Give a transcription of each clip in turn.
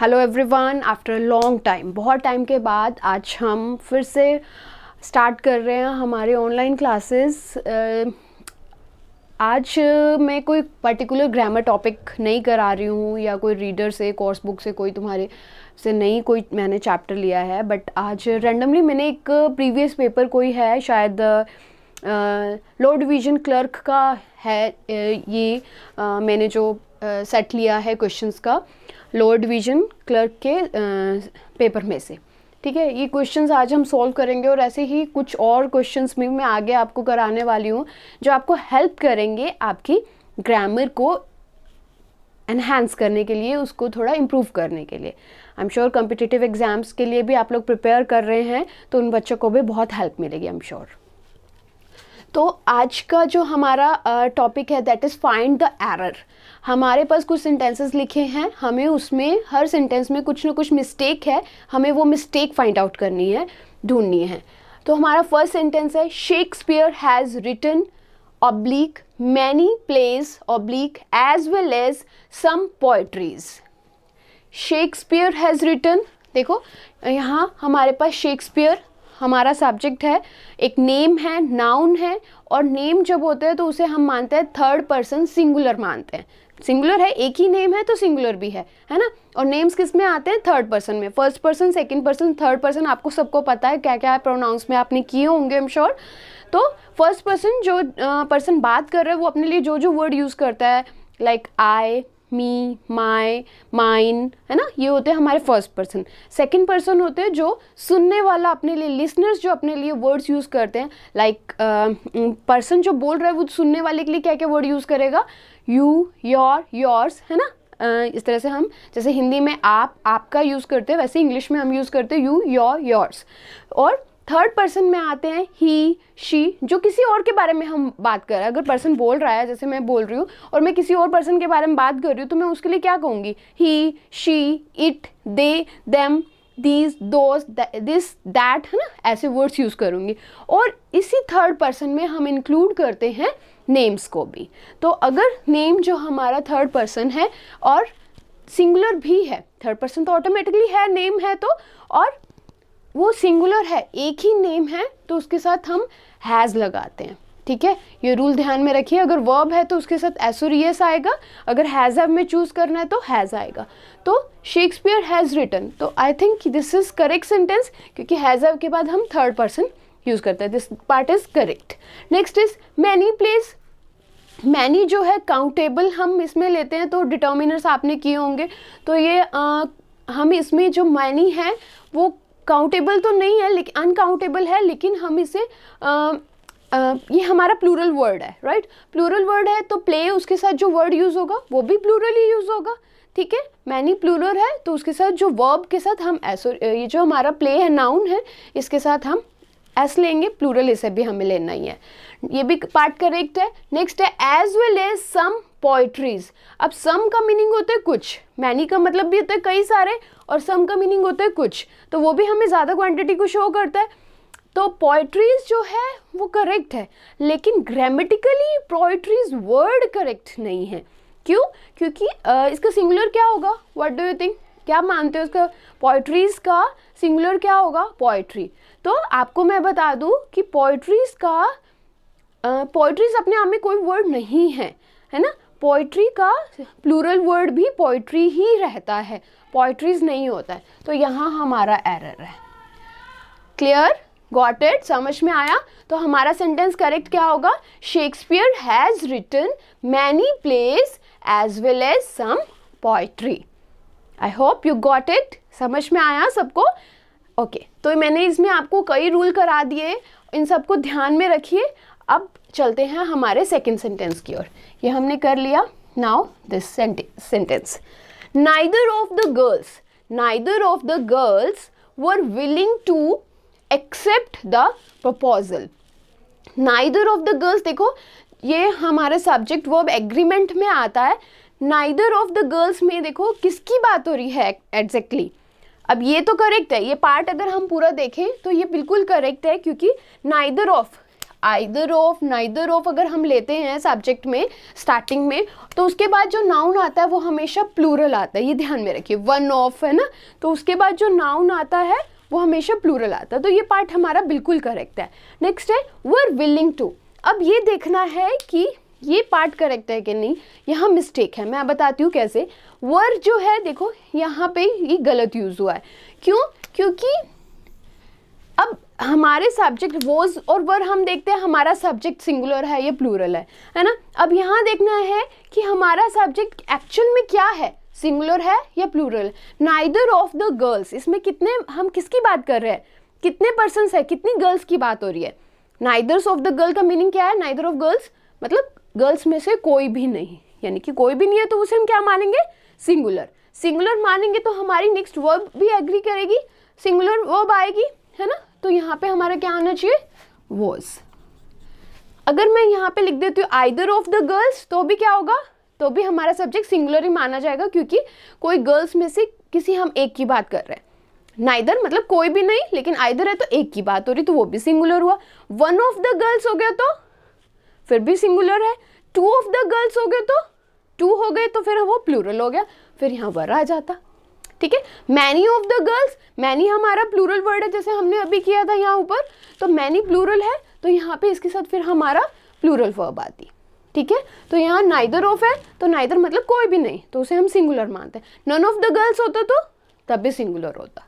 Hello everyone after a long time बहुत time के बाद आज हम फिर से स्टार्ट कर रहे हैं हमारे ऑनलाइन क्लासेस आज मैं कोई पर्टिकुलर ग्रामर टॉपिक नहीं करा रही हूँ या कोई रीडर से कोर्स बुक से कोई तुम्हारे से नहीं कोई मैंने चैप्टर लिया है बट आज रैंडमली मैंने एक प्रीवियस पेपर कोई है शायद लो डिवीजन क्लर्क का है ये आ, मैंने जो सेट लिया है क्वेश्चंस का लोअर डिवीजन क्लर्क के पेपर में से ठीक है ये क्वेश्चंस आज हम सॉल्व करेंगे और ऐसे ही कुछ और क्वेश्चंस भी मैं आगे आपको कराने वाली हूँ जो आपको हेल्प करेंगे आपकी ग्रामर को एनहेंस करने के लिए उसको थोड़ा इम्प्रूव करने के लिए I am sure competitive exams के लिए भी आप लोग प्रिपेयर कर रहे हैं तो उन बच्चों को भी बहुत हेल्प मिलेगी आई एम श्योर तो आज का जो हमारा टॉपिक uh, है that is find the error हमारे पास कुछ सेंटेंसेस लिखे हैं हमें उसमें हर सेंटेंस में कुछ ना कुछ मिस्टेक है हमें वो मिस्टेक फाइंड आउट करनी है ढूंढनी है तो हमारा फर्स्ट सेंटेंस है Shakespeare has written oblique many place oblique as well as some poetries Shakespeare has written देखो यहाँ हमारे पास शेक्सपियर हमारा सब्जेक्ट है एक नेम है नाउन है और नेम जब होता है तो उसे हम मानते हैं थर्ड पर्सन सिंगुलर मानते हैं सिंगुलर है एक ही नेम है तो सिंगुलर भी है है ना और नेम्स किस में आते हैं थर्ड पर्सन में first person second person third person आपको सबको पता है क्या क्या है प्रोनाउंस में आपने किए होंगे एम श्योर तो फर्स्ट पर्सन जो पर्सन बात कर रहा है वो अपने लिए जो जो वर्ड यूज़ करता है like I me my mine है ना ये होते हैं हमारे फर्स्ट पर्सन सेकेंड पर्सन होते हैं जो सुनने वाला अपने लिए लिसनर्स जो अपने लिए वर्ड्स यूज़ करते हैं लाइक like, पर्सन uh, जो बोल रहा है वो सुनने वाले के लिए क्या क्या वर्ड यूज़ करेगा यू योर योर्स है ना इस तरह से हम जैसे हिंदी में आप आपका यूज़ करते हैं वैसे इंग्लिश में हम यूज़ करते हैं यू योर योर्स और थर्ड पर्सन में आते हैं ही शी जो किसी और के बारे में हम बात कर रहे हैं अगर पर्सन बोल रहा है जैसे मैं बोल रही हूँ और मैं किसी और पर्सन के बारे में बात कर रही हूँ तो मैं उसके लिए क्या कहूँगी he she it they them these those this that है ना ऐसे वर्ड्स यूज़ करूँगी और इसी थर्ड पर्सन में हम इंक्लूड करते हैं नेम्स को भी तो अगर नेम जो हमारा थर्ड पर्सन है और सिंगुलर भी है थर्ड पर्सन तो ऑटोमेटिकली है नेम है तो और वो सिंगुलर है एक ही नेम है तो उसके साथ हम हैज़ लगाते हैं ठीक है ये रूल ध्यान में रखिए अगर वर्ब है तो उसके साथ एसोरियस आएगा अगर हैज़ हैव में चूज़ करना है तो हैज़ आएगा तो शेक्सपियर हैज़ रिटर्न तो I think this is correct sentence क्योंकि हैज़ हैव के बाद हम थर्ड पर्सन यूज़ करता है this part is correct next is many place many जो है काउंटेबल हम इसमें लेते हैं तो डिटर्मिनर्स आपने किए होंगे तो ये आ, हम इसमें जो मैनी है वो काउंटेबल तो नहीं है लेकिन अनकाउंटेबल है लेकिन हम इसे आ, आ, ये हमारा प्लूरल वर्ड है राइट प्लूरल वर्ड है तो प्ले उसके साथ जो वर्ड यूज़ होगा वो भी प्लूरल ही यूज़ होगा ठीक है मैनी प्लूरल है तो उसके साथ जो वर्ब के साथ हम ऐसो ये जो हमारा प्ले है नाउन है इसके साथ हम एस लेंगे प्लूरल इसे भी हमें लेना ही है ये भी पार्ट करेक्ट है नेक्स्ट है as well as some poetries अब सम का मीनिंग होता है कुछ मैनी का मतलब भी होता है कई सारे और सम का मीनिंग होता है कुछ तो वो भी हमें ज़्यादा क्वांटिटी को शो करता है तो पोइट्रीज जो है वो करेक्ट है लेकिन ग्रामेटिकली पोइट्रीज वर्ड करेक्ट नहीं है क्यों क्योंकि आ, इसका सिंगुलर क्या होगा व्हाट डू यू थिंक क्या मानते हो उसका पोइट्रीज का सिंगुलर क्या होगा पोइट्री तो आपको मैं बता दूं कि पोइट्रीज़ का पोइट्रीज़ अपने आप में कोई वर्ड नहीं है है ना पोइट्री का प्लूरल वर्ड भी पोइट्री ही रहता है पोइट्रीज़ नहीं होता है तो यहाँ हमारा एरर है क्लियर गॉट इट समझ में आया तो हमारा सेंटेंस करेक्ट क्या होगा Shakespeare has written many place as well as some poetry I hope you got it समझ में आया सबको ओके okay, तो मैंने इसमें आपको कई रूल करा दिए इन सबको ध्यान में रखिए अब चलते हैं हमारे सेकेंड सेंटेंस की ओर ये हमने कर लिया now this sentence neither of the girls neither of the girls were willing to accept the proposal neither of the girls देखो ये हमारे सब्जेक्ट वर्ब एग्रीमेंट में आता है नाइदर ऑफ द गर्ल्स में देखो किसकी बात हो रही है एग्जैक्टली exactly? अब ये तो करेक्ट है ये पार्ट अगर हम पूरा देखें तो ये बिल्कुल करेक्ट है क्योंकि neither of either of neither of अगर हम लेते हैं सब्जेक्ट में स्टार्टिंग में तो उसके बाद जो नाउन आता है वो हमेशा प्लूरल आता है ये ध्यान में रखिए वन ऑफ है ना तो उसके बाद जो नाउन आता है वो हमेशा प्लूरल आता है तो ये पार्ट हमारा बिल्कुल करेक्ट है नेक्स्ट है वर विलिंग टू अब ये देखना है कि ये पार्ट करेक्ट है कि नहीं यहाँ मिस्टेक है मैं बताती हूँ कैसे वर जो है देखो यहाँ पे ये गलत यूज़ हुआ है क्यों क्योंकि अब हमारे सब्जेक्ट वोज और वर हम देखते हैं हमारा सब्जेक्ट सिंगुलर है या प्लूरल है है ना अब यहाँ देखना है कि हमारा सब्जेक्ट एक्चुअल में क्या है सिंगुलर है या plural neither of the girls इसमें कितने हम किसकी बात कर रहे हैं कितने पर्सनस है कितनी गर्ल्स की बात हो रही है नाइदर्स ऑफ द गर्ल का मीनिंग क्या है नाइदर ऑफ गर्ल्स मतलब गर्ल्स में से कोई भी नहीं यानी कि कोई भी नहीं है तो उसे हम क्या मानेंगे सिंगुलर सिंगुलर मानेंगे तो हमारी नेक्स्ट वर्ब भी एग्री करेगी सिंगुलर वर्ब आएगी है ना तो यहाँ पे हमारा क्या आना चाहिए वॉज अगर मैं यहाँ पे लिख देती हूँ आइदर ऑफ द गर्ल्स तो भी क्या होगा तो भी हमारा सब्जेक्ट सिंगुलर ही माना जाएगा क्योंकि कोई गर्ल्स में से किसी हम एक की बात कर रहे हैं नाइदर मतलब कोई भी नहीं लेकिन आइदर है तो एक की बात हो रही तो वो भी सिंगुलर हुआ वन ऑफ द गर्ल्स हो गया तो फिर भी सिंगुलर है टू ऑफ द गर्ल्स हो गए तो टू हो गए तो फिर वो प्लूरल हो गया फिर यहाँ वर आ जाता ठीक है many of the girls many हमारा प्लूरल वर्ड है जैसे हमने अभी किया था यहाँ ऊपर तो मैनी प्लूरल है तो यहाँ पे इसके साथ फिर हमारा प्लूरल वर्ब आती ठीक है तो यहाँ नाइदर ऑफ है तो नाइदर मतलब कोई भी नहीं तो उसे हम सिंगुलर मानते हैं नन ऑफ द गर्ल्स होता तो तब भी सिंगुलर होता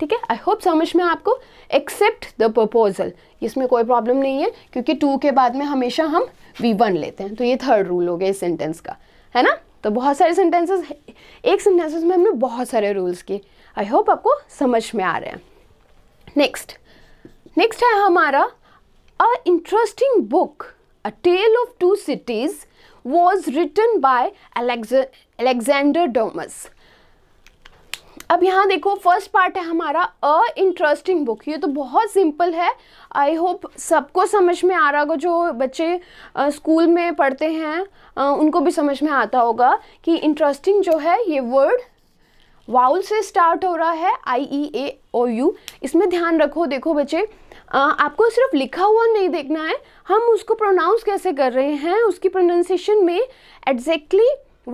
ठीक है आई होप समझ में आपको एक्सेप्ट द प्रपोजल इसमें कोई प्रॉब्लम नहीं है क्योंकि टू के बाद में हमेशा हम वी वन लेते हैं तो ये थर्ड रूल हो गया इस सेंटेंस का है ना तो बहुत सारे सेंटेंसेस एक सेंटेंसेस में हमने बहुत सारे रूल्स किए आई होप आपको समझ में आ रहे हैं नेक्स्ट नेक्स्ट है हमारा a interesting book a tale of two cities was written by Alexander Dumas अब यहाँ देखो फर्स्ट पार्ट है हमारा अ इंटरेस्टिंग बुक ये तो बहुत सिंपल है आई होप सबको समझ में आ रहा होगा जो बच्चे स्कूल में पढ़ते हैं आ, उनको भी समझ में आता होगा कि इंटरेस्टिंग जो है ये वर्ड वाउल से स्टार्ट हो रहा है आई ई ए ओ यू इसमें ध्यान रखो देखो बच्चे आ, आपको सिर्फ लिखा हुआ नहीं देखना है हम उसको प्रोनाउंस कैसे कर रहे हैं उसकी प्रोनाउंसिएशन में एग्जैक्टली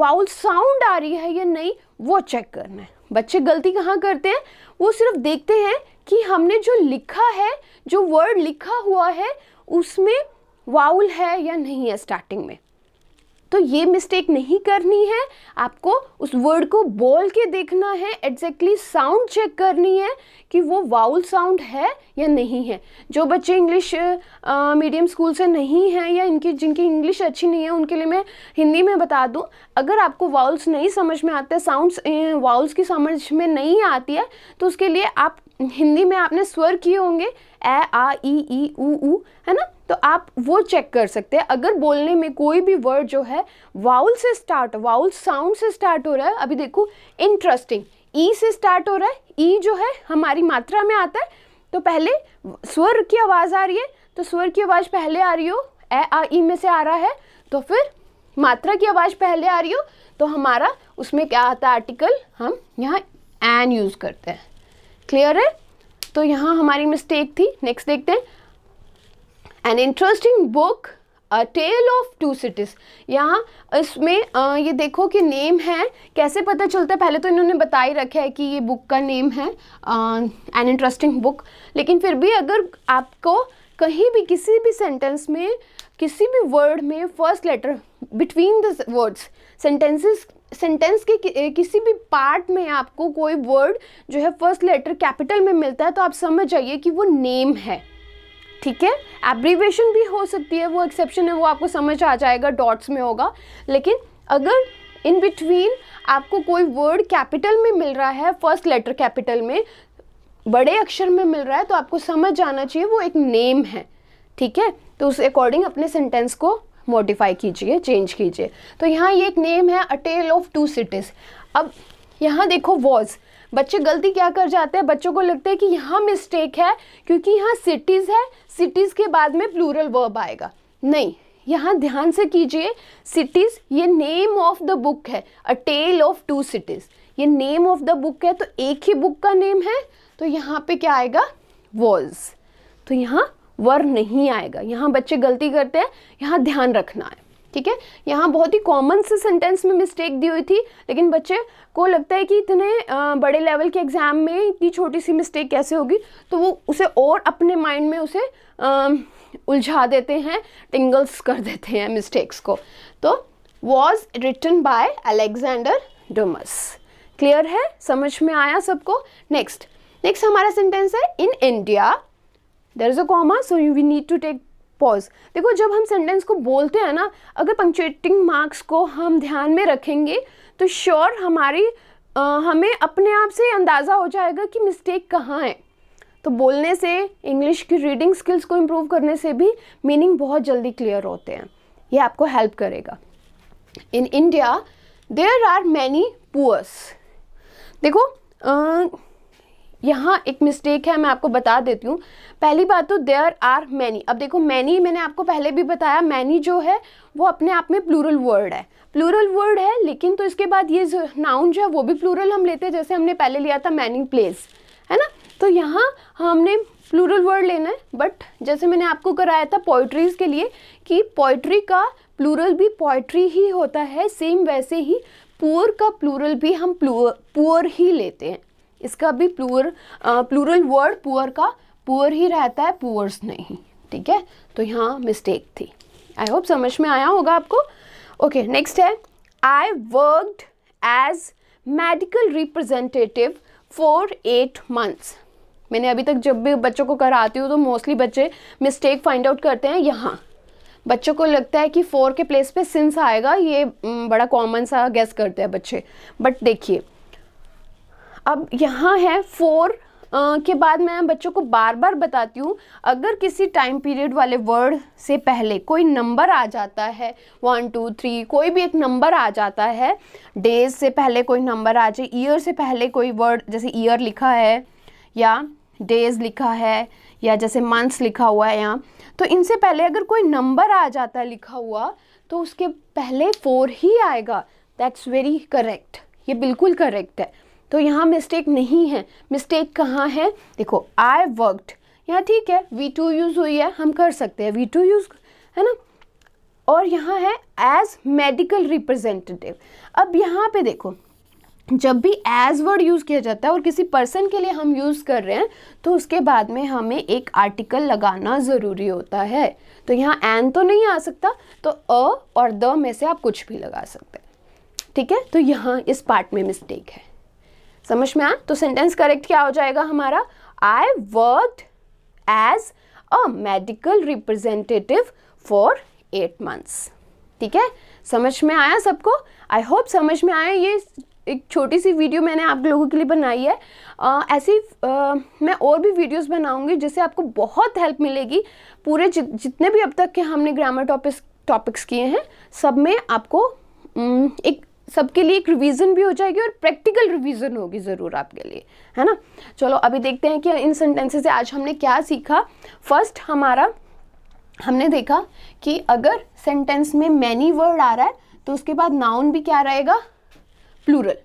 वाउल साउंड आ रही है या नहीं वो चेक करना है बच्चे गलती कहाँ करते हैं वो सिर्फ देखते हैं कि हमने जो लिखा है जो वर्ड लिखा हुआ है उसमें वाउल है या नहीं है स्टार्टिंग में तो ये मिस्टेक नहीं करनी है आपको उस वर्ड को बोल के देखना है एग्जैक्टली साउंड चेक करनी है कि वो वाउल साउंड है या नहीं है जो बच्चे इंग्लिश मीडियम स्कूल से नहीं हैं या इनकी जिनकी इंग्लिश अच्छी नहीं है उनके लिए मैं हिंदी में बता दूँ अगर आपको वाउल्स नहीं समझ में आते साउंड्स वाउल्स की समझ में नहीं आती है तो उसके लिए आप हिंदी में आपने स्वर किए होंगे ए आ ई ई ऊ ऊ है ना तो आप वो चेक कर सकते हैं अगर बोलने में कोई भी वर्ड जो है वाउल से स्टार्ट वाउल साउंड से स्टार्ट हो रहा है अभी देखो इंटरेस्टिंग ई e से स्टार्ट हो रहा है ई e जो है हमारी मात्रा में आता है तो पहले स्वर की आवाज़ आ रही है तो स्वर की आवाज़ पहले आ रही हो ए आ ई में से आ रहा है तो फिर मात्रा की आवाज़ पहले आ रही हो तो हमारा उसमें क्या आता है आर्टिकल हम यहाँ एन यूज़ करते हैं क्लियर है तो यहाँ हमारी मिस्टेक थी नेक्स्ट देखते हैं an interesting book a tale of two cities यहाँ इसमें आ, ये देखो कि नेम है कैसे पता चलता है पहले तो इन्होंने बता ही रखा है कि ये बुक का नेम है एन इंटरेस्टिंग बुक लेकिन फिर भी अगर आपको कहीं भी किसी भी सेंटेंस में किसी भी वर्ड में first letter between the words sentences sentence के कि, किसी भी पार्ट में आपको कोई वर्ड जो है फर्स्ट लेटर कैपिटल में मिलता है तो आप समझ जाइए कि वो नेम है ठीक है एब्रीवेशन भी हो सकती है वो एक्सेप्शन है वो आपको समझ आ जाएगा डॉट्स में होगा लेकिन अगर इन बिटवीन आपको कोई वर्ड कैपिटल में मिल रहा है फर्स्ट लेटर कैपिटल में बड़े अक्षर में मिल रहा है तो आपको समझ आना चाहिए वो एक नेम है ठीक है तो उस अकॉर्डिंग अपने सेंटेंस को मॉडिफाई कीजिए चेंज कीजिए तो यहाँ ये एक नेम है a tale of two cities अब यहाँ देखो वॉज बच्चे गलती क्या कर जाते हैं बच्चों को लगता है कि यहाँ मिस्टेक है क्योंकि यहाँ सिटीज़ है सिटीज़ के बाद में प्लूरल वर्ब आएगा नहीं यहाँ ध्यान से कीजिए सिटीज़ ये नेम ऑफ द बुक है a tale of two cities ये नेम ऑफ द बुक है तो एक ही बुक का नेम है तो यहाँ पे क्या आएगा वॉज तो यहाँ वर नहीं आएगा यहाँ बच्चे गलती करते हैं यहाँ ध्यान रखना है ठीक है यहाँ बहुत ही कॉमन से सेंटेंस में मिस्टेक दी हुई थी लेकिन बच्चे को लगता है कि इतने बड़े लेवल के एग्ज़ाम में इतनी छोटी सी मिस्टेक कैसे होगी तो वो उसे और अपने माइंड में उसे उलझा देते हैं टिंगल्स कर देते हैं मिस्टेक्स को तो was written by Alexander Dumas clear है समझ में आया सबको नेक्स्ट नेक्स्ट हमारा सेंटेंस है in India there is a comma so you we need to take pause देखो जब हम सेंटेंस को बोलते हैं ना अगर पंक्चुएटिंग मार्क्स को हम ध्यान में रखेंगे तो श्योर sure हमारी आ, हमें अपने आप से अंदाज़ा हो जाएगा कि मिस्टेक कहाँ है तो बोलने से इंग्लिश की रीडिंग स्किल्स को इम्प्रूव करने से भी मीनिंग बहुत जल्दी क्लियर होते हैं ये आपको हेल्प करेगा in India there are many poors देखो uh, यहाँ एक मिस्टेक है मैं आपको बता देती हूँ पहली बात तो देयर आर मैनी अब देखो मैनी मैंने आपको पहले भी बताया मैनी जो है वो अपने आप में प्लूरल वर्ड है प्लूरल वर्ड है लेकिन तो इसके बाद ये नाउन जो है वो भी प्लूरल हम लेते हैं जैसे हमने पहले लिया था मैनी प्लेस है ना तो यहाँ हमने प्लूरल वर्ड लेना है बट जैसे मैंने आपको कराया था पोइट्रीज़ के लिए कि पोइट्री का प्लूरल भी पोइट्री ही होता है सेम वैसे ही पुअर का प्लूरल भी हम पुअर ही लेते हैं इसका भी प्लूर प्लूरल वर्ड पुअर का पुअर ही रहता है पुअर्स नहीं ठीक है तो यहाँ मिस्टेक थी आई होप समझ में आया होगा आपको ओके okay, नेक्स्ट है I worked as medical representative for eight months मैंने अभी तक जब भी बच्चों को कराती हूँ तो मोस्टली बच्चे मिस्टेक फाइंड आउट करते हैं यहाँ बच्चों को लगता है कि फोर के प्लेस पे सिंस आएगा ये बड़ा कॉमन सा गेस करते हैं बच्चे बट देखिए अब यहाँ है फोर के बाद मैं बच्चों को बार बार बताती हूँ अगर किसी टाइम पीरियड वाले वर्ड से पहले कोई नंबर आ जाता है वन टू थ्री कोई भी एक नंबर आ जाता है डेज से पहले कोई नंबर आ जाए ईयर से पहले कोई वर्ड जैसे ईयर लिखा है या डेज लिखा है या जैसे मंथ्स लिखा हुआ है यहाँ तो इनसे पहले अगर कोई नंबर आ जाता है लिखा हुआ तो उसके पहले फोर ही आएगा दैट्स वेरी करेक्ट ये बिल्कुल करेक्ट है तो यहाँ मिस्टेक नहीं है मिस्टेक कहाँ है देखो आई वर्कड यहाँ ठीक है वी टू यूज़ हुई है हम कर सकते हैं वी टू यूज़ है ना और यहाँ है एज मेडिकल रिप्रेजेंटेटिव अब यहाँ पे देखो जब भी एज वर्ड यूज़ किया जाता है और किसी पर्सन के लिए हम यूज़ कर रहे हैं तो उसके बाद में हमें एक आर्टिकल लगाना ज़रूरी होता है तो यहाँ एन तो नहीं आ सकता तो अ और द में से आप कुछ भी लगा सकते हैं ठीक है तो यहाँ इस पार्ट में मिस्टेक है समझ में आया तो सेंटेंस करेक्ट क्या हो जाएगा हमारा I work as a medical representative for eight months ठीक है समझ में आया सबको आई होप समझ में आया ये एक छोटी सी वीडियो मैंने आप लोगों के लिए बनाई है आ, ऐसी आ, मैं और भी वीडियोस बनाऊंगी जिससे आपको बहुत हेल्प मिलेगी पूरे जि, जितने भी अब तक के हमने ग्रामर टॉपिक्स टॉपिक्स किए हैं सब में आपको एक सबके लिए एक रिवीजन भी हो जाएगी और प्रैक्टिकल रिवीजन होगी ज़रूर आपके लिए है ना चलो अभी देखते हैं कि इन सेंटेंसेस से आज हमने क्या सीखा फर्स्ट हमारा हमने देखा कि अगर सेंटेंस में मैनी वर्ड आ रहा है तो उसके बाद नाउन भी क्या रहेगा प्लूरल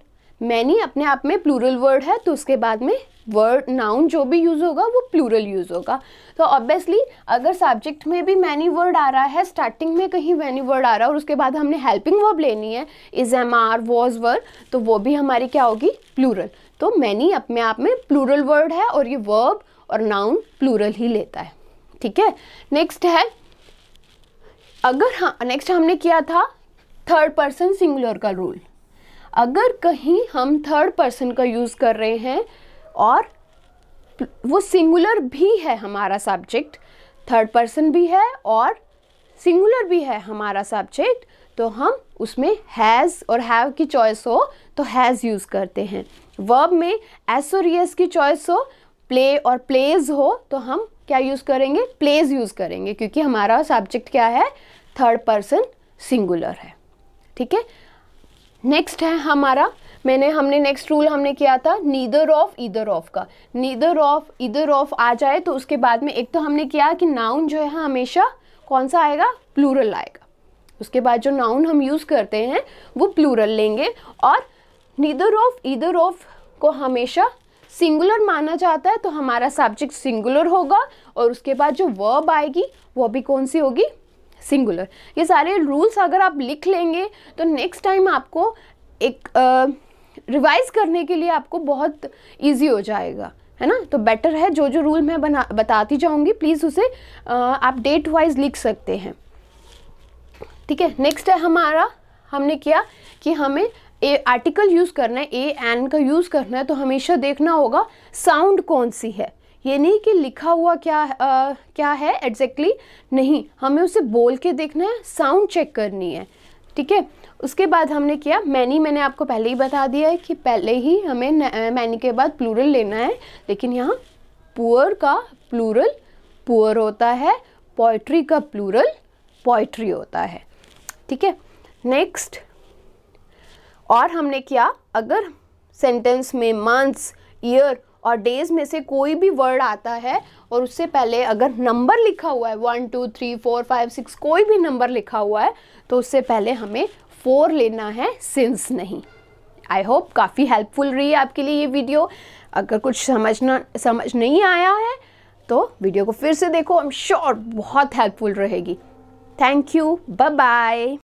मैनी अपने आप में प्लूरल वर्ड है तो उसके बाद में वर्ड नाउन जो भी यूज़ होगा वो प्लूरल यूज़ होगा तो ऑब्वियसली अगर सब्जेक्ट में भी मैनी वर्ड आ रहा है स्टार्टिंग में कहीं मैनी वर्ड आ रहा है और उसके बाद हमने हेल्पिंग वर्ब लेनी है is am are was word तो वो भी हमारी क्या होगी प्लूरल तो मैनी अपने आप में प्लूरल वर्ड है और ये वर्ब और नाउन प्लूरल ही लेता है ठीक है नेक्स्ट है अगर हाँ नेक्स्ट हमने किया था थर्ड पर्सन सिंगुलर का रूल अगर कहीं हम थर्ड पर्सन का यूज़ कर रहे हैं और वो सिंगुलर भी है हमारा सब्जेक्ट थर्ड पर्सन भी है और सिंगुलर भी है हमारा सब्जेक्ट तो हम उसमें हैज़ और हैव की चॉइस हो तो हैज़ यूज़ करते हैं वर्ब में एस और यस की चॉइस हो प्ले और प्लेज हो तो हम क्या यूज़ करेंगे प्लेज यूज़ करेंगे क्योंकि हमारा सब्जेक्ट क्या है थर्ड पर्सन सिंगुलर है ठीक है नेक्स्ट है हमारा मैंने हमने नेक्स्ट रूल हमने किया था नीदर ऑफ इधर ऑफ का नीदर ऑफ इधर ऑफ आ जाए तो उसके बाद में एक तो हमने किया कि नाउन जो है हमेशा कौन सा आएगा प्लूरल आएगा उसके बाद जो नाउन हम यूज़ करते हैं वो प्लूरल लेंगे और नीदर ऑफ ईदर ऑफ को हमेशा सिंगुलर माना जाता है तो हमारा सब्जेक्ट सिंगुलर होगा और उसके बाद जो वर्ब आएगी वह भी कौन सी होगी सिंगुलर ये सारे रूल्स अगर आप लिख लेंगे तो नेक्स्ट टाइम आपको एक रिवाइज करने के लिए आपको बहुत ईजी हो जाएगा है ना तो बेटर है जो जो रूल मैं बना बताती जाऊँगी प्लीज़ उसे uh, आप डेट वाइज लिख सकते हैं ठीक है नेक्स्ट है हमारा हमने किया कि हमें ए आर्टिकल यूज़ करना है ए एन का यूज़ करना है तो हमेशा देखना होगा साउंड कौन सी है ये नहीं कि लिखा हुआ क्या आ, क्या है एग्जैक्टली exactly, नहीं हमें उसे बोल के देखना है साउंड चेक करनी है ठीक है उसके बाद हमने किया मैनी मैंने आपको पहले ही बता दिया है कि पहले ही हमें मैनी के बाद प्लूरल लेना है लेकिन यहाँ पुअर का प्लूरल पुअर होता है पोइट्री का प्लूरल पोइट्री होता है ठीक है नेक्स्ट और हमने किया अगर सेंटेंस में मंथ्स ईयर और डेज में से कोई भी वर्ड आता है और उससे पहले अगर नंबर लिखा हुआ है one two three four five six कोई भी नंबर लिखा हुआ है तो उससे पहले हमें फोर लेना है सिंस नहीं आई होप काफ़ी हेल्पफुल रही है आपके लिए ये वीडियो अगर कुछ समझना समझ नहीं आया है तो वीडियो को फिर से देखो आई एम श्योर बहुत हेल्पफुल रहेगी थैंक यू बाय बाय